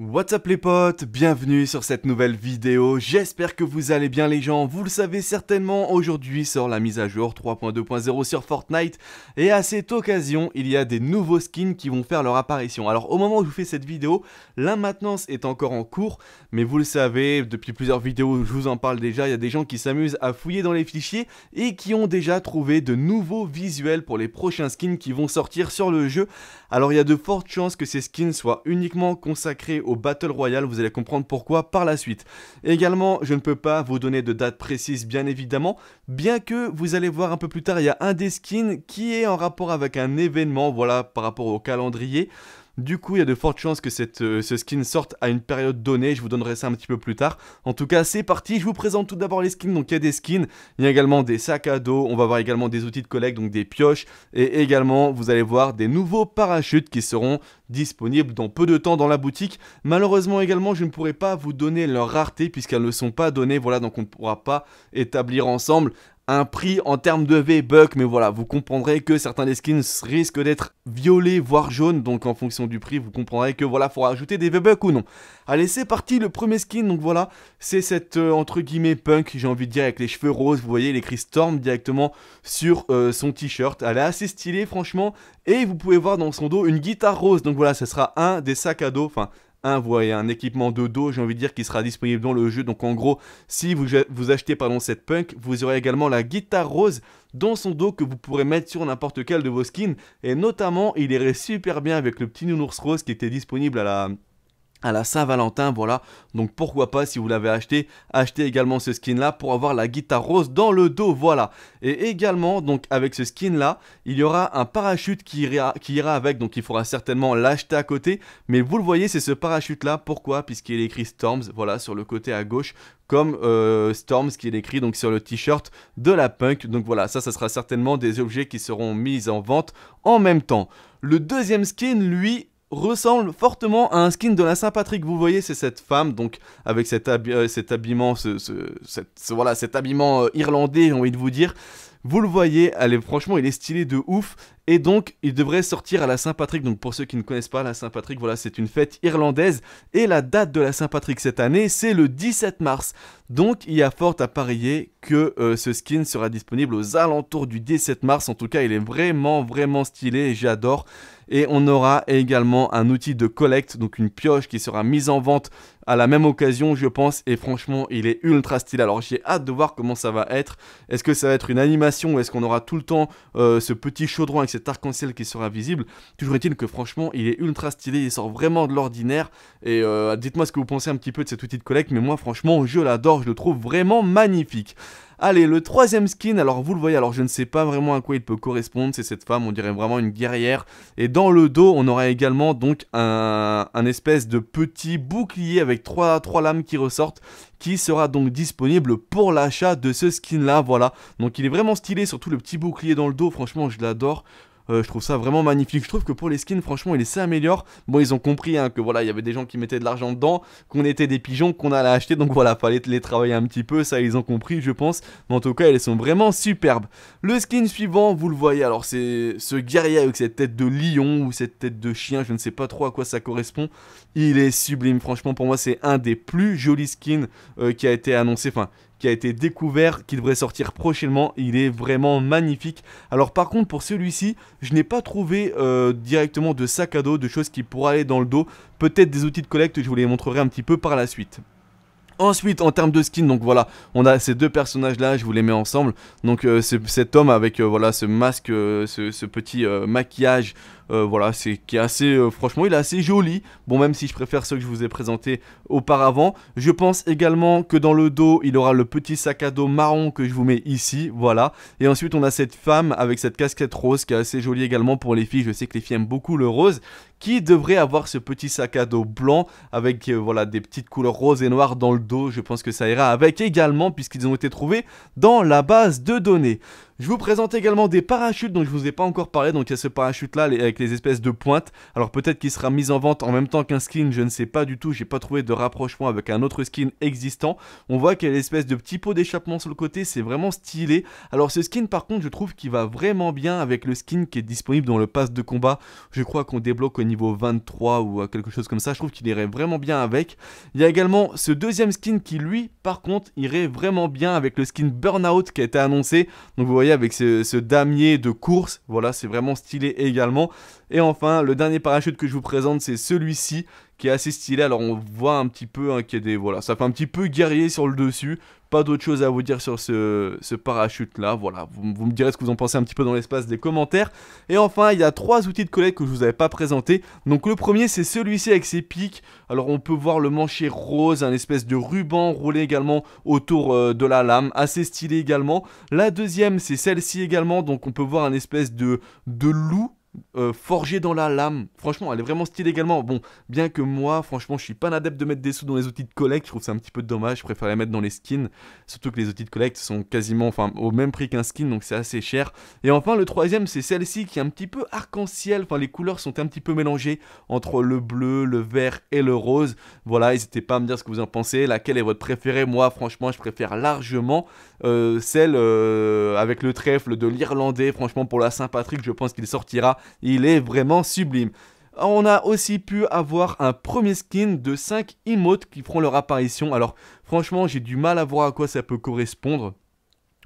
What's up les potes, bienvenue sur cette nouvelle vidéo, j'espère que vous allez bien les gens, vous le savez certainement, aujourd'hui sort la mise à jour 3.2.0 sur Fortnite, et à cette occasion, il y a des nouveaux skins qui vont faire leur apparition. Alors au moment où je vous fais cette vidéo, la maintenance est encore en cours, mais vous le savez, depuis plusieurs vidéos, je vous en parle déjà, il y a des gens qui s'amusent à fouiller dans les fichiers, et qui ont déjà trouvé de nouveaux visuels pour les prochains skins qui vont sortir sur le jeu. Alors il y a de fortes chances que ces skins soient uniquement consacrés au Battle Royale, vous allez comprendre pourquoi par la suite. Également, je ne peux pas vous donner de date précise bien évidemment, bien que vous allez voir un peu plus tard, il y a un des skins qui est en rapport avec un événement, voilà, par rapport au calendrier. Du coup, il y a de fortes chances que euh, ce skin sorte à une période donnée. Je vous donnerai ça un petit peu plus tard. En tout cas, c'est parti. Je vous présente tout d'abord les skins. Donc, il y a des skins. Il y a également des sacs à dos. On va voir également des outils de collecte, donc des pioches. Et également, vous allez voir des nouveaux parachutes qui seront disponibles dans peu de temps dans la boutique. Malheureusement également, je ne pourrai pas vous donner leur rareté puisqu'elles ne sont pas données. Voilà, donc on ne pourra pas établir ensemble un prix en termes de V-Buck, mais voilà, vous comprendrez que certains des skins risquent d'être violets, voire jaunes, donc en fonction du prix, vous comprendrez que voilà, faut rajouter des V-Bucks ou non. Allez, c'est parti, le premier skin, donc voilà, c'est cette, euh, entre guillemets, punk, j'ai envie de dire, avec les cheveux roses, vous voyez, il écrit Storm directement sur euh, son t-shirt, elle est assez stylée, franchement, et vous pouvez voir dans son dos une guitare rose, donc voilà, ce sera un des sacs à dos, enfin, un, un équipement de dos, j'ai envie de dire, qui sera disponible dans le jeu. Donc en gros, si vous, vous achetez pardon, cette punk, vous aurez également la guitare rose dans son dos que vous pourrez mettre sur n'importe quel de vos skins. Et notamment, il irait super bien avec le petit nounours rose qui était disponible à la à la Saint-Valentin, voilà. Donc pourquoi pas, si vous l'avez acheté, achetez également ce skin là pour avoir la guitare rose dans le dos, voilà. Et également, donc avec ce skin là, il y aura un parachute qui ira, qui ira avec, donc il faudra certainement l'acheter à côté. Mais vous le voyez, c'est ce parachute là, pourquoi Puisqu'il est écrit Storms, voilà, sur le côté à gauche, comme euh, Storms qui est écrit donc sur le t-shirt de la punk. Donc voilà, ça, ça sera certainement des objets qui seront mis en vente en même temps. Le deuxième skin, lui, ressemble fortement à un skin de la Saint-Patrick. Vous voyez, c'est cette femme, donc avec cet, euh, cet habillement, ce, voilà, cet habillement euh, irlandais, j'ai envie de vous dire. Vous le voyez, elle franchement, il est stylé de ouf. Et donc, il devrait sortir à la Saint-Patrick. Donc, pour ceux qui ne connaissent pas la Saint-Patrick, voilà, c'est une fête irlandaise. Et la date de la Saint-Patrick cette année, c'est le 17 mars. Donc, il y a fort à parier que euh, ce skin sera disponible aux alentours du 17 mars. En tout cas, il est vraiment, vraiment stylé et j'adore. Et on aura également un outil de collecte, donc une pioche qui sera mise en vente à la même occasion, je pense. Et franchement, il est ultra stylé. Alors j'ai hâte de voir comment ça va être. Est-ce que ça va être une animation ou Est-ce qu'on aura tout le temps euh, ce petit chaudron avec cet arc-en-ciel qui sera visible Toujours est-il que franchement, il est ultra stylé. Il sort vraiment de l'ordinaire. Et euh, dites-moi ce que vous pensez un petit peu de cet outil de collecte. Mais moi, franchement, je l'adore. Je le trouve vraiment magnifique. Allez, le troisième skin, alors vous le voyez, alors je ne sais pas vraiment à quoi il peut correspondre, c'est cette femme, on dirait vraiment une guerrière. Et dans le dos, on aura également donc un, espèce de petit bouclier avec trois, trois lames qui ressortent qui sera donc disponible pour l'achat de ce skin là, voilà. Donc il est vraiment stylé, surtout le petit bouclier dans le dos, franchement je l'adore. Euh, je trouve ça vraiment magnifique. Je trouve que pour les skins, franchement, il améliore. Bon, ils ont compris hein, que voilà, il y avait des gens qui mettaient de l'argent dedans, qu'on était des pigeons, qu'on allait acheter. Donc voilà, fallait les travailler un petit peu. Ça, ils ont compris, je pense. Mais en tout cas, elles sont vraiment superbes. Le skin suivant, vous le voyez. Alors, c'est ce guerrier avec cette tête de lion ou cette tête de chien. Je ne sais pas trop à quoi ça correspond. Il est sublime. Franchement, pour moi, c'est un des plus jolis skins euh, qui a été annoncé. Enfin, qui a été découvert, qui devrait sortir prochainement. Il est vraiment magnifique. Alors par contre pour celui-ci, je n'ai pas trouvé euh, directement de sac à dos, de choses qui pourraient aller dans le dos. Peut-être des outils de collecte, je vous les montrerai un petit peu par la suite. Ensuite, en termes de skin, donc voilà, on a ces deux personnages là, je vous les mets ensemble. Donc euh, cet homme avec euh, voilà ce masque, ce, petit maquillage euh, voilà, c'est qui est assez, euh, franchement, il est assez joli. Bon, même si je préfère ceux que je vous ai présentés auparavant. Je pense également que dans le dos, il aura le petit sac à dos marron que je vous mets ici, voilà. Et ensuite, on a cette femme avec cette casquette rose qui est assez jolie également pour les filles. Je sais que les filles aiment beaucoup le rose qui devrait avoir ce petit sac à dos blanc avec euh, voilà des petites couleurs roses et noires dans le dos. Je pense que ça ira avec également puisqu'ils ont été trouvés dans la base de données. Je vous présente également des parachutes dont je vous ai pas encore parlé. Donc il y a ce parachute là avec les espèces de pointes. Alors peut-être qu'il sera mis en vente en même temps qu'un skin, je ne sais pas du tout. J'ai pas trouvé de rapprochement avec un autre skin existant. On voit qu'il y a l'espèce de petit pot d'échappement sur le côté, c'est vraiment stylé. Alors ce skin par contre je trouve qu'il va vraiment bien avec le skin qui est disponible dans le pass de combat. Je crois qu'on débloque au niveau 23 ou quelque chose comme ça. Je trouve qu'il irait vraiment bien avec. Il y a également ce deuxième skin qui lui par contre irait vraiment bien avec le skin Burnout qui a été annoncé. Donc vous voyez avec ce damier de course. Voilà, c'est vraiment stylé également. Et enfin, le dernier parachute que je vous présente, c'est celui-ci qui est assez stylé. Alors on voit un petit peu hein, qu'il y a des voilà, ça fait un petit peu guerrier sur le dessus. Pas d'autre chose à vous dire sur ce, parachute là. Voilà, vous, me direz ce que vous en pensez un petit peu dans l'espace des commentaires. Et enfin, il y a trois outils de collecte que je vous avais pas présentés, Donc le premier c'est celui-ci avec ses pics. Alors on peut voir le manche rose, un espèce de ruban roulé également autour euh, de la lame, assez stylé également. La deuxième c'est celle-ci également, donc on peut voir un espèce de de loup euh, Forgé dans la lame. Franchement, elle est vraiment stylée également. Bon, bien que moi, franchement, je suis pas un adepte de mettre des sous dans les outils de collecte, je trouve ça un petit peu dommage. Je préfère les mettre dans les skins, surtout que les outils de collecte sont quasiment, enfin, au même prix qu'un skin, donc c'est assez cher. Et enfin, le troisième, c'est celle-ci qui est un petit peu arc-en-ciel. Enfin, les couleurs sont un petit peu mélangées entre le bleu, le vert et le rose. Voilà, n'hésitez pas à me dire ce que vous en pensez. Laquelle est votre préférée Moi, franchement, je préfère largement euh, celle euh, avec le trèfle de l'Irlandais. Franchement, pour la Saint-Patrick, je pense qu'il sortira il est vraiment sublime. On a aussi pu avoir un premier skin de 5 emotes qui feront leur apparition. Alors franchement j'ai du mal à voir à quoi ça peut correspondre.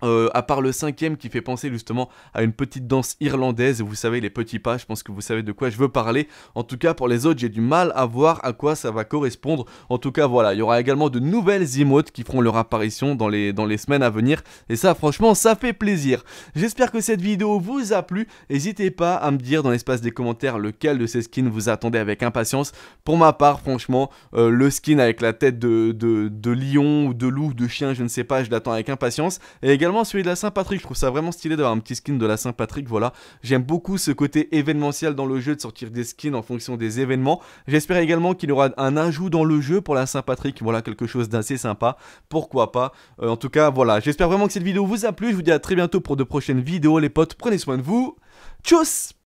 Euh, à part le cinquième qui fait penser justement à une petite danse irlandaise, vous savez les petits pas, je pense que vous savez de quoi je veux parler. En tout cas pour les autres j'ai du mal à voir à quoi ça va correspondre. En tout cas voilà, il y aura également de nouvelles emotes qui feront leur apparition dans les, dans les semaines à venir. Et ça franchement ça fait plaisir. J'espère que cette vidéo vous a plu. N'hésitez pas à me dire dans l'espace des commentaires lequel de ces skins vous attendez avec impatience. Pour ma part franchement euh, le skin avec la tête de, de, lion ou de loup, de chien je ne sais pas, je l'attends avec impatience. Et également celui de la Saint-Patrick. Je trouve ça vraiment stylé d'avoir un petit skin de la Saint-Patrick. Voilà, j'aime beaucoup ce côté événementiel dans le jeu, de sortir des skins en fonction des événements. J'espère également qu'il y aura un ajout dans le jeu pour la Saint-Patrick. Voilà, quelque chose d'assez sympa. Pourquoi pas euh, En tout cas, voilà. J'espère vraiment que cette vidéo vous a plu. Je vous dis à très bientôt pour de prochaines vidéos, les potes. Prenez soin de vous. Tchuss